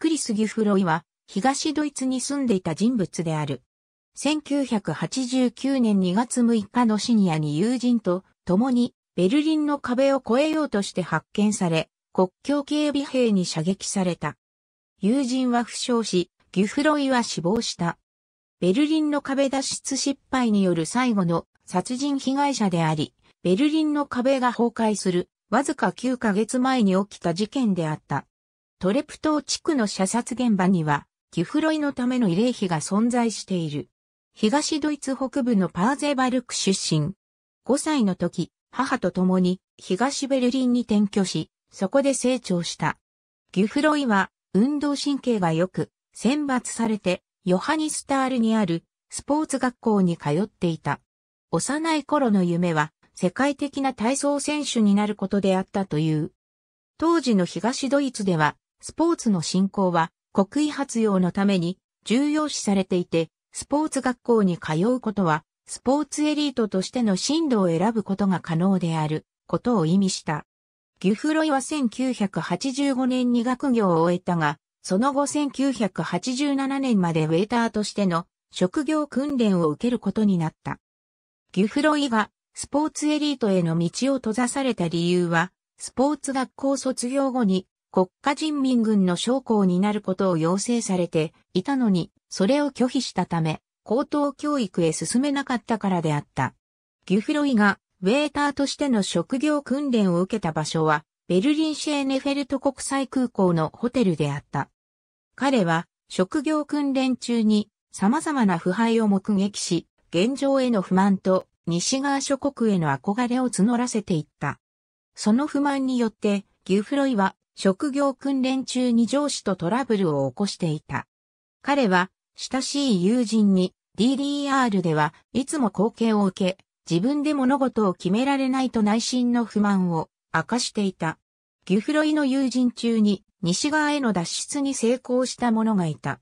クリス・ギュフロイは、東ドイツに住んでいた人物である。1989年2月6日の深夜に友人と共にベルリンの壁を越えようとして発見され、国境警備兵に射撃された。友人は負傷し、ギュフロイは死亡した。ベルリンの壁脱出失敗による最後の殺人被害者であり、ベルリンの壁が崩壊するわずか9ヶ月前に起きた事件であった。トレプ島地区の射殺現場には、ギフロイのための慰霊碑が存在している。東ドイツ北部のパーゼバルク出身。5歳の時、母と共に東ベルリンに転居し、そこで成長した。ギフロイは運動神経が良く、選抜されてヨハニスタールにあるスポーツ学校に通っていた。幼い頃の夢は世界的な体操選手になることであったという。当時の東ドイツではスポーツの振興は国威発揚のために重要視されていて、スポーツ学校に通うことは、スポーツエリートとしての進路を選ぶことが可能であることを意味した。ギュフロイは1985年に学業を終えたが、その後1987年までウェイターとしての職業訓練を受けることになった。ギュフロイがスポーツエリートへの道を閉ざされた理由は、スポーツ学校卒業後に国家人民軍の将校になることを要請されていたのに、それを拒否したため、高等教育へ進めなかったからであった。ギュフロイが、ウェーターとしての職業訓練を受けた場所は、ベルリンシェーネフェルト国際空港のホテルであった。彼は、職業訓練中に、様々な腐敗を目撃し、現状への不満と、西側諸国への憧れを募らせていった。その不満によって、ギュフロイは職業訓練中に上司とトラブルを起こしていた。彼は、親しい友人に、DDR ではいつも貢献を受け、自分で物事を決められないと内心の不満を明かしていた。ギュフロイの友人中に西側への脱出に成功した者がいた。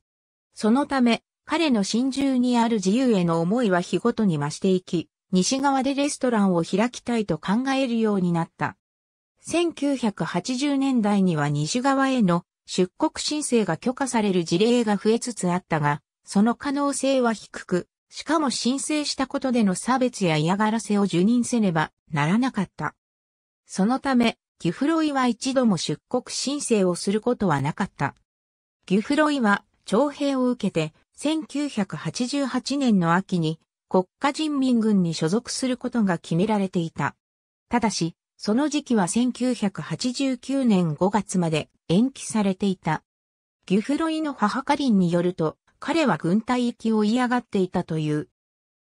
そのため、彼の心中にある自由への思いは日ごとに増していき、西側でレストランを開きたいと考えるようになった。1980年代には西側への出国申請が許可される事例が増えつつあったが、その可能性は低く、しかも申請したことでの差別や嫌がらせを受任せねばならなかった。そのため、ギフロイは一度も出国申請をすることはなかった。ギフロイは徴兵を受けて1988年の秋に国家人民軍に所属することが決められていた。ただし、その時期は1989年5月まで延期されていた。ギュフロイの母カリンによると、彼は軍隊行きを嫌がっていたという。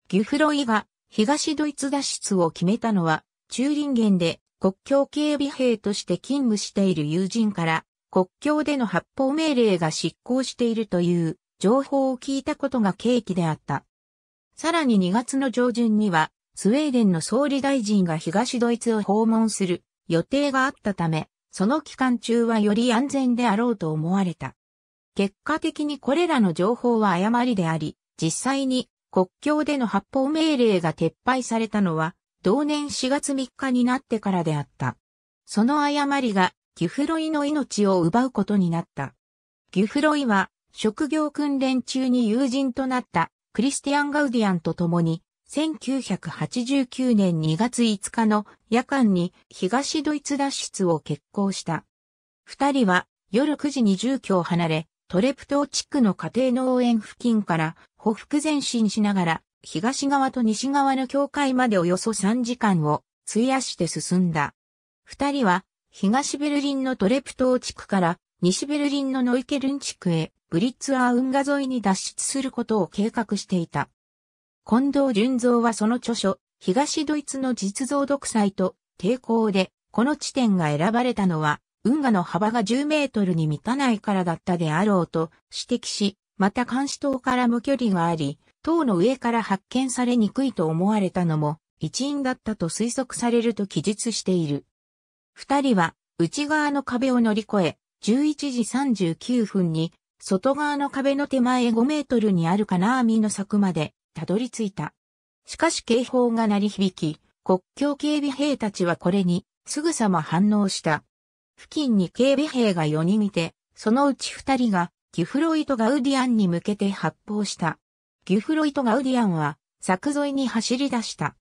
ギュフロイが東ドイツ脱出を決めたのは、中林源で国境警備兵として勤務している友人から、国境での発砲命令が執行しているという情報を聞いたことが契機であった。さらに2月の上旬には、スウェーデンの総理大臣が東ドイツを訪問する予定があったため、その期間中はより安全であろうと思われた。結果的にこれらの情報は誤りであり、実際に国境での発砲命令が撤廃されたのは、同年4月3日になってからであった。その誤りが、ギュフロイの命を奪うことになった。ギュフロイは、職業訓練中に友人となったクリスティアン・ガウディアンと共に、1989年2月5日の夜間に東ドイツ脱出を決行した。二人は夜9時に住居を離れ、トレプトー地区の家庭農園付近から北北前進しながら東側と西側の境界までおよそ3時間を費やして進んだ。二人は東ベルリンのトレプトー地区から西ベルリンのノイケルン地区へブリッツアーンガ沿いに脱出することを計画していた。近藤淳三はその著書、東ドイツの実像独裁と抵抗で、この地点が選ばれたのは、運河の幅が10メートルに満たないからだったであろうと指摘し、また監視塔から無距離があり、塔の上から発見されにくいと思われたのも一因だったと推測されると記述している。二人は内側の壁を乗り越え、11時39分に外側の壁の手前5メートルにある金網の柵までたどり着いた。しかし警報が鳴り響き、国境警備兵たちはこれにすぐさま反応した。付近に警備兵が4人いて、そのうち2人がギフロイト・ガウディアンに向けて発砲した。ギフロイト・ガウディアンは柵沿いに走り出した。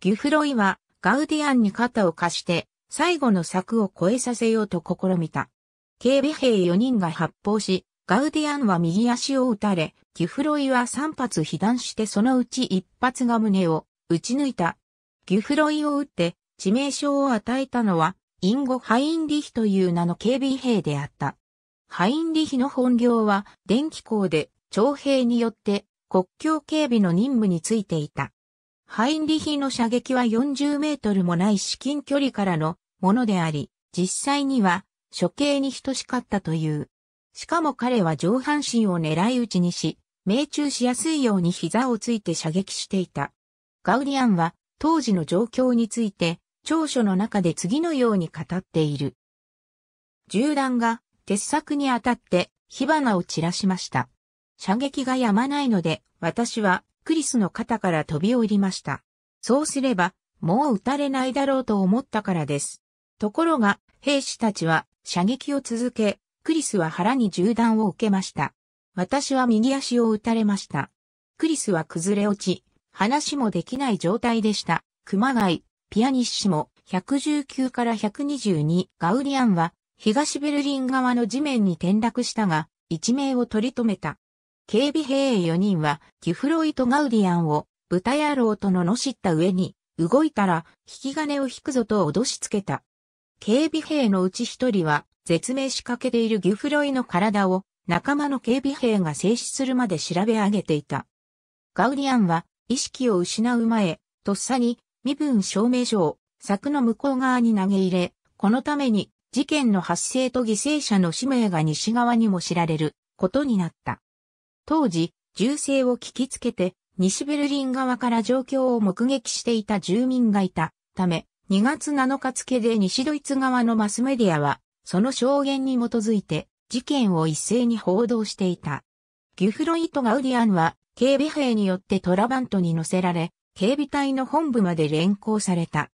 ギフロイはガウディアンに肩を貸して最後の柵を越えさせようと試みた。警備兵4人が発砲し、ガウディアンは右足を打たれ、ギフロイは3発被弾してそのうち1発が胸を撃ち抜いた。ギフロイを撃って致命傷を与えたのは、インゴ・ハインリヒという名の警備兵であった。ハインリヒの本業は、電気工で、徴兵によって、国境警備の任務についていた。ハインリヒの射撃は40メートルもない至近距離からのものであり、実際には処刑に等しかったという。しかも彼は上半身を狙い撃ちにし、命中しやすいように膝をついて射撃していた。ガウディアンは当時の状況について、長所の中で次のように語っている。銃弾が鉄柵に当たって火花を散らしました。射撃が止まないので、私はクリスの肩から飛び降りました。そうすれば、もう撃たれないだろうと思ったからです。ところが、兵士たちは射撃を続け、クリスは腹に銃弾を受けました。私は右足を撃たれました。クリスは崩れ落ち、話もできない状態でした。熊谷、ピアニッシモ、119から122、ガウリアンは、東ベルリン側の地面に転落したが、一命を取り留めた。警備兵4人は、ギフロイト・ガウリアンを、豚野郎と罵った上に、動いたら、引き金を引くぞと脅しつけた。警備兵のうち一人は、絶命しかけているギュフロイの体を仲間の警備兵が制止するまで調べ上げていた。ガウディアンは意識を失う前、とっさに身分証明書を柵の向こう側に投げ入れ、このために事件の発生と犠牲者の氏名が西側にも知られることになった。当時、銃声を聞きつけて西ベルリン側から状況を目撃していた住民がいたため、2月7日付で西ドイツ側のマスメディアはその証言に基づいて事件を一斉に報道していた。ギュフロイト・ガウディアンは警備兵によってトラバントに乗せられ、警備隊の本部まで連行された。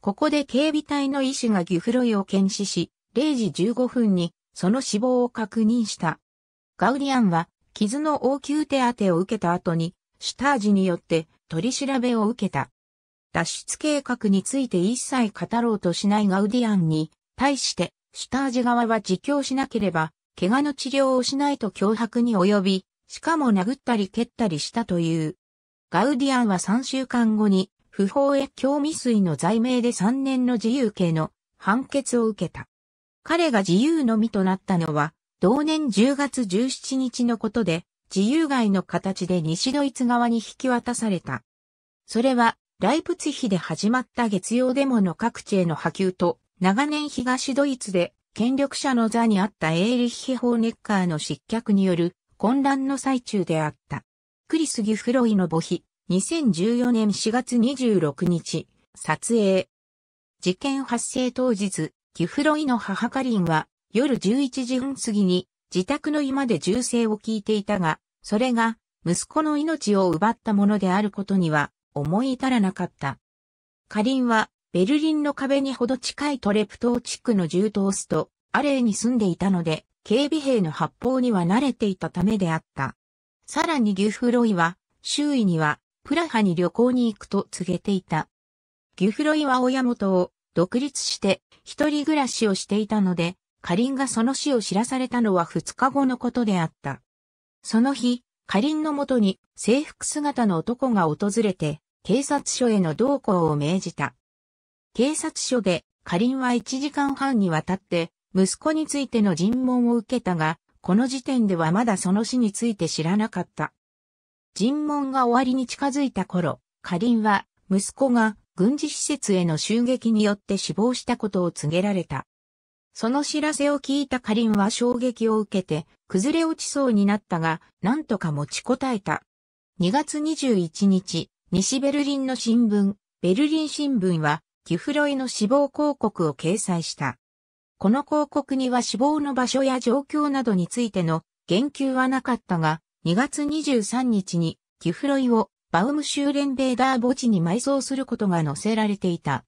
ここで警備隊の医師がギュフロイを検視し、0時15分にその死亡を確認した。ガウディアンは傷の応急手当を受けた後に、シュタージによって取り調べを受けた。脱出計画について一切語ろうとしないガウディアンに対してシュタージ側は自供しなければ、怪我の治療をしないと脅迫に及び、しかも殴ったり蹴ったりしたという。ガウディアンは3週間後に、不法越境未遂の罪名で3年の自由刑の判決を受けた。彼が自由の身となったのは、同年10月17日のことで、自由外の形で西ドイツ側に引き渡された。それは、ライプツヒで始まった月曜デモの各地への波及と、長年東ドイツで権力者の座にあったエーリッヒ・ホーネッカーの失脚による混乱の最中であった。クリス・ギュフロイの母妃、2014年4月26日、撮影。事件発生当日、ギュフロイの母カリンは夜11時半過ぎに自宅の居間で銃声を聞いていたが、それが息子の命を奪ったものであることには思い至らなかった。カリンはベルリンの壁にほど近いトレプトー地区の銃刀スト、アレーに住んでいたので、警備兵の発砲には慣れていたためであった。さらにギュフロイは、周囲には、プラハに旅行に行くと告げていた。ギュフロイは親元を独立して一人暮らしをしていたので、カリンがその死を知らされたのは二日後のことであった。その日、カリンの元に制服姿の男が訪れて、警察署への同行を命じた。警察署で、カリンは1時間半にわたって、息子についての尋問を受けたが、この時点ではまだその死について知らなかった。尋問が終わりに近づいた頃、カリンは、息子が軍事施設への襲撃によって死亡したことを告げられた。その知らせを聞いたカリンは衝撃を受けて、崩れ落ちそうになったが、なんとか持ちこたえた。2月21日、西ベルリンの新聞、ベルリン新聞は、キフロイの死亡広告を掲載した。この広告には死亡の場所や状況などについての言及はなかったが、2月23日にキフロイをバウム州練ベーダー墓地に埋葬することが載せられていた。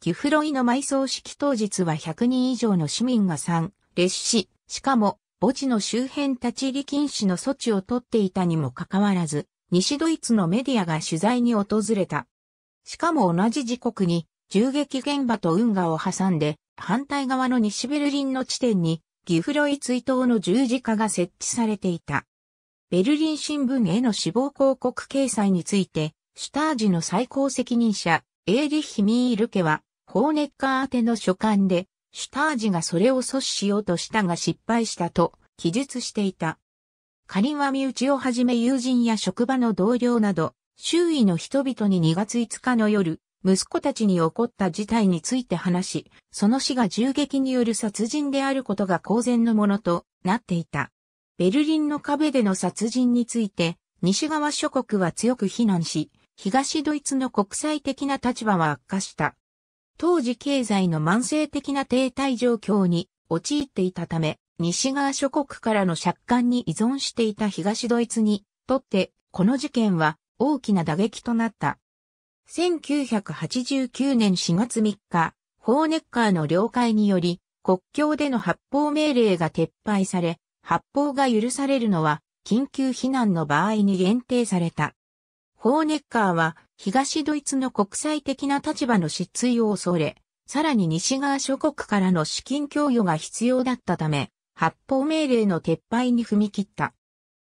キフロイの埋葬式当日は100人以上の市民が参列し、しかも墓地の周辺立ち入り禁止の措置を取っていたにもかかわらず、西ドイツのメディアが取材に訪れた。しかも同じ時刻に銃撃現場と運河を挟んで、反対側の西ベルリンの地点に、ギフロイ追悼の十字架が設置されていた。ベルリン新聞への死亡広告掲載について、シュタージの最高責任者、エーリッヒ・ミール家は、ホーネッカー宛ての書簡で、シュタージがそれを阻止しようとしたが失敗したと、記述していた。カリンは身内をはじめ友人や職場の同僚など、周囲の人々に2月5日の夜、息子たちに起こった事態について話し、その死が銃撃による殺人であることが公然のものとなっていた。ベルリンの壁での殺人について、西側諸国は強く非難し、東ドイツの国際的な立場は悪化した。当時経済の慢性的な停滞状況に陥っていたため、西側諸国からの借款に依存していた東ドイツにとって、この事件は大きな打撃となった。1989年4月3日、ホーネッカーの了解により、国境での発砲命令が撤廃され、発砲が許されるのは、緊急避難の場合に限定された。ホーネッカーは、東ドイツの国際的な立場の失墜を恐れ、さらに西側諸国からの資金供与が必要だったため、発砲命令の撤廃に踏み切った。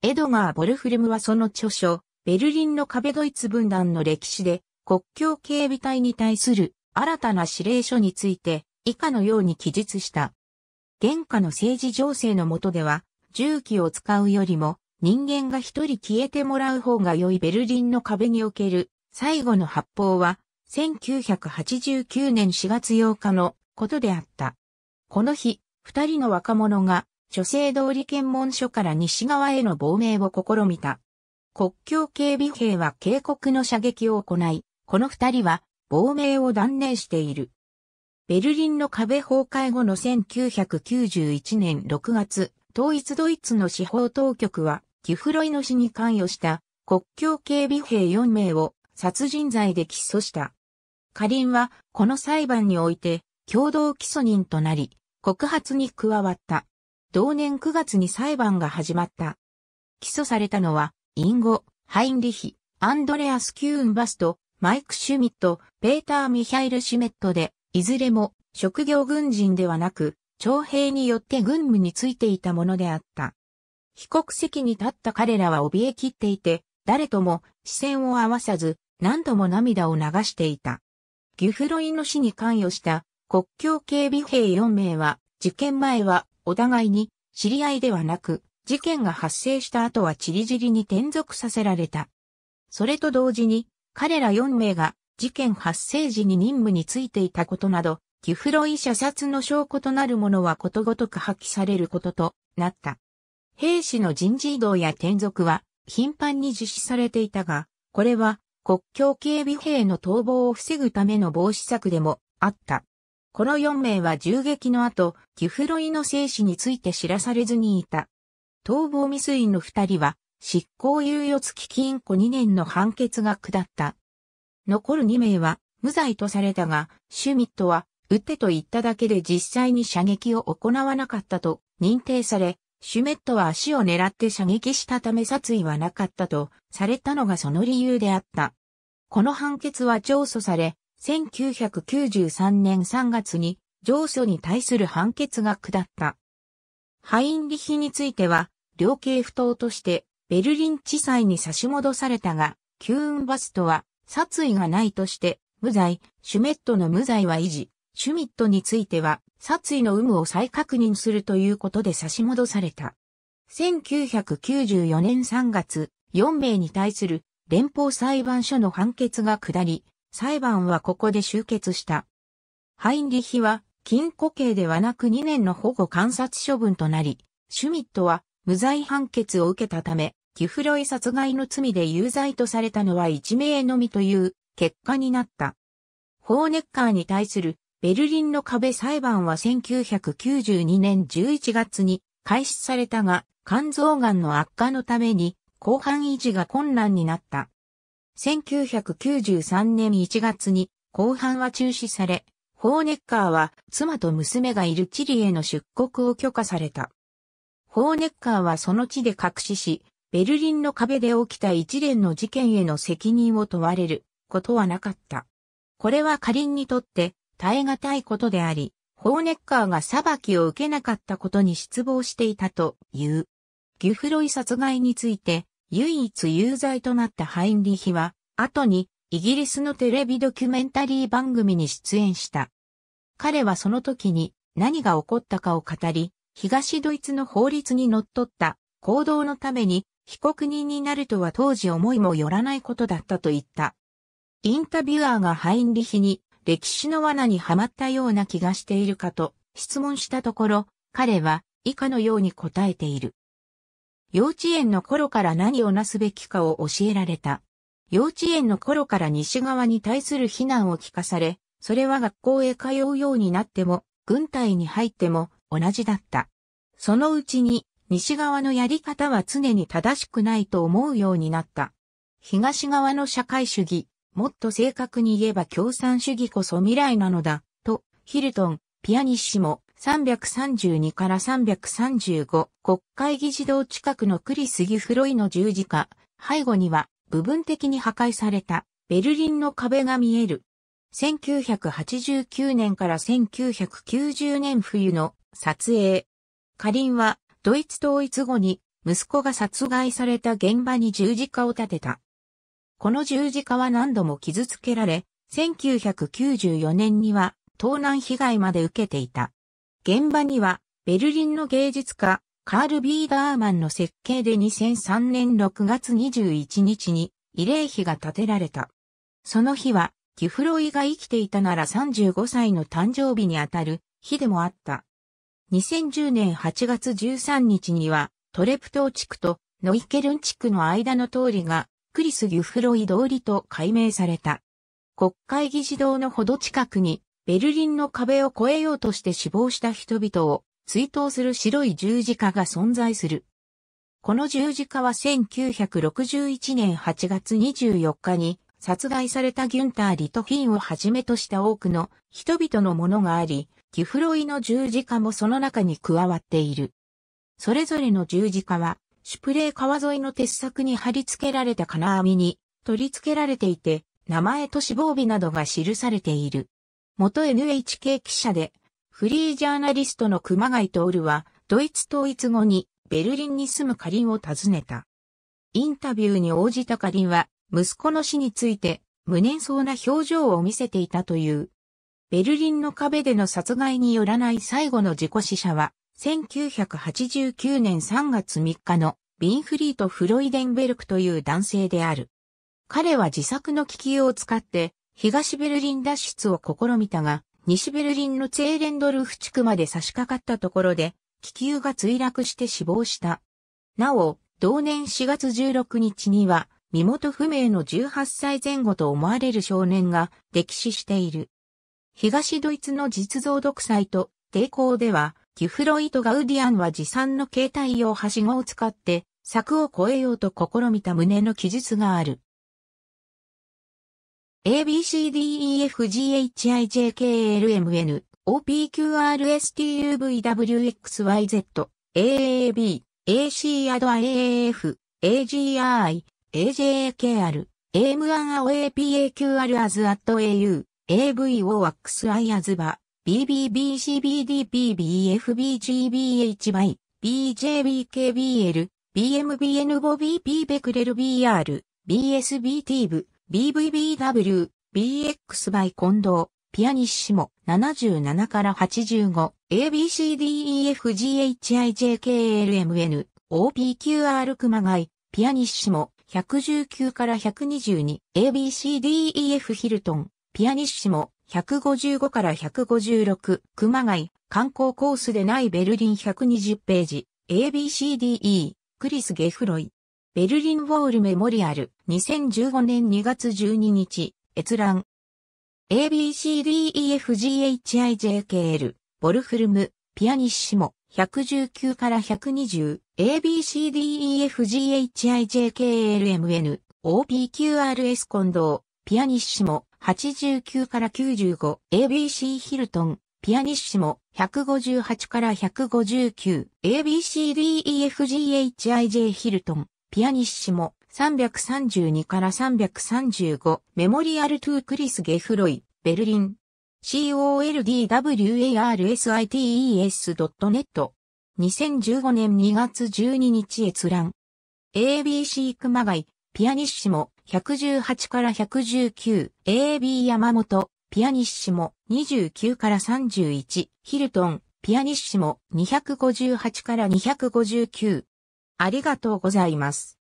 エドガー・ボルフルムはその著書、ベルリンの壁ドイツ分断の歴史で、国境警備隊に対する新たな指令書について以下のように記述した。現下の政治情勢の下では、銃器を使うよりも人間が一人消えてもらう方が良いベルリンの壁における最後の発砲は1989年4月8日のことであった。この日、二人の若者が女性通り検問所から西側への亡命を試みた。国境警備兵は警告の射撃を行い、この二人は亡命を断念している。ベルリンの壁崩壊後の1991年6月、統一ドイツの司法当局は、ギュフロイの死に関与した国境警備兵4名を殺人罪で起訴した。カリンは、この裁判において、共同起訴人となり、告発に加わった。同年9月に裁判が始まった。起訴されたのは、インゴ、ハインリヒ、アンドレアス・キューンバスと、マイク・シュミット、ペーター・ミハイル・シュメットで、いずれも職業軍人ではなく、徴兵によって軍務についていたものであった。被告席に立った彼らは怯えきっていて、誰とも視線を合わさず、何度も涙を流していた。ギュフロイの死に関与した国境警備兵4名は、事件前はお互いに知り合いではなく、事件が発生した後は散り散りに転属させられた。それと同時に、彼ら4名が事件発生時に任務についていたことなど、キフロイ射殺の証拠となるものはことごとく破棄されることとなった。兵士の人事異動や転属は頻繁に実施されていたが、これは国境警備兵の逃亡を防ぐための防止策でもあった。この4名は銃撃の後、キフロイの生死について知らされずにいた。逃亡未遂の2人は執行猶予付き禁錮2年の判決が下った。残る2名は無罪とされたが、シュミットは撃ってと言っただけで実際に射撃を行わなかったと認定され、シュメットは足を狙って射撃したため殺意はなかったとされたのがその理由であった。この判決は上訴され、1993年3月に上訴に対する判決が下った。ハインリヒについては、量刑不当としてベルリン地裁に差し戻されたが、キューンバストは殺意がないとして、無罪、シュメットの無罪は維持、シュミットについては殺意の有無を再確認するということで差し戻された。1994年3月、4名に対する連邦裁判所の判決が下り、裁判はここで終結した。ハインリヒは禁錮刑ではなく2年の保護観察処分となり、シュミットは無罪判決を受けたため、キフロイ殺害の罪で有罪とされたのは1名のみという結果になった。ホーネッカーに対するベルリンの壁裁判は1992年11月に開始されたが、肝臓癌の悪化のために後半維持が困難になった。1993年1月に後半は中止され、ホーネッカーは妻と娘がいるチリへの出国を許可された。ホーネッカーはその地で隠しし、ベルリンの壁で起きた一連の事件への責任を問われることはなかった。これはカリンにとって耐え難いことであり、ホーネッカーが裁きを受けなかったことに失望していたという。ギュフロイ殺害について唯一有罪となったハインリヒは、後にイギリスのテレビドキュメンタリー番組に出演した。彼はその時に何が起こったかを語り、東ドイツの法律にのっとった行動のために被告人になるとは当時思いもよらないことだったと言った。インタビュアーがハインリヒに歴史の罠にはまったような気がしているかと質問したところ、彼は以下のように答えている。幼稚園の頃から何をなすべきかを教えられた。幼稚園の頃から西側に対する非難を聞かされ、それは学校へ通うようになっても、軍隊に入っても、同じだった。そのうちに、西側のやり方は常に正しくないと思うようになった。東側の社会主義、もっと正確に言えば共産主義こそ未来なのだ、と、ヒルトン、ピアニッシモ、332から335、国会議事堂近くのクリス・ギフロイの十字架、背後には、部分的に破壊された、ベルリンの壁が見える。1989年から1990年冬の撮影。カリンは、ドイツ統一後に、息子が殺害された現場に十字架を立てた。この十字架は何度も傷つけられ、1994年には、盗難被害まで受けていた。現場には、ベルリンの芸術家、カール・ビーダーマンの設計で2003年6月21日に、慰霊碑が建てられた。その日は、ギフロイが生きていたなら35歳の誕生日にあたる日でもあった。2010年8月13日には、トレプト地区とノイケルン地区の間の通りが、クリス・ギュフロイ通りと改名された。国会議事堂のほど近くに、ベルリンの壁を越えようとして死亡した人々を追悼する白い十字架が存在する。この十字架は1961年8月24日に殺害されたギュンター・リトフィンをはじめとした多くの人々のものがあり、ギフロイの十字架もその中に加わっている。それぞれの十字架は、シュプレー川沿いの鉄柵に貼り付けられた金網に取り付けられていて、名前と死亡日などが記されている。元 NHK 記者で、フリージャーナリストの熊谷徹は、ドイツ統一後にベルリンに住むカリンを訪ねた。インタビューに応じたカリンは、息子の死について無念そうな表情を見せていたという。ベルリンの壁での殺害によらない最後の事故死者は、1989年3月3日のビンフリート・フロイデンベルクという男性である。彼は自作の気球を使って東ベルリン脱出を試みたが、西ベルリンのツェーレンドルフ地区まで差し掛かったところで、気球が墜落して死亡した。なお、同年4月16日には、身元不明の18歳前後と思われる少年が溺死している。東ドイツの実像独裁と抵抗では、ギュフロイト・ガウディアンは持参の携帯用はしごを使って柵を越えようと試みた旨の記述がある。ABCDEFGHIJKLMN OPQRSTUVWXYZ AAB AC アド AAF AGI AJKR AM1AOAPAQR as at AU AVO ワックスアイアズバ、BBBCBDPBFBGBHY、BJBKBL、BMBN ボ BP ベクレル BR、BSBT 部、BVBW、BX バイ近藤、ピアニッシモ、77から85、ABCDEFGHIJKLMN、OPQR 熊谷、ピアニッシモ、119から122、ABCDEF ヒルトン、ピアニッシモ、155から156、熊谷、観光コースでないベルリン120ページ、ABCDE、クリス・ゲフロイ。ベルリンウォールメモリアル、2015年2月12日、閲覧。ABCDEFGHIJKL、ボルフルム、ピアニッシモ、119から120、ABCDEFGHIJKLMN、OPQRS 近藤、ピアニッシモ、89から 95ABC ヒルトン、ピアニッシモ158から 159ABCDEFGHIJ ヒルトン、ピアニッシモ332から335メモリアル・トゥ・クリス・ゲフロイ、ベルリン coldwarsites.net 2015年2月12日閲覧 ABC 熊谷、ピアニッシモ118から119、AB 山本、ピアニッシモ、29から31、ヒルトン、ピアニッシモ、258から259。ありがとうございます。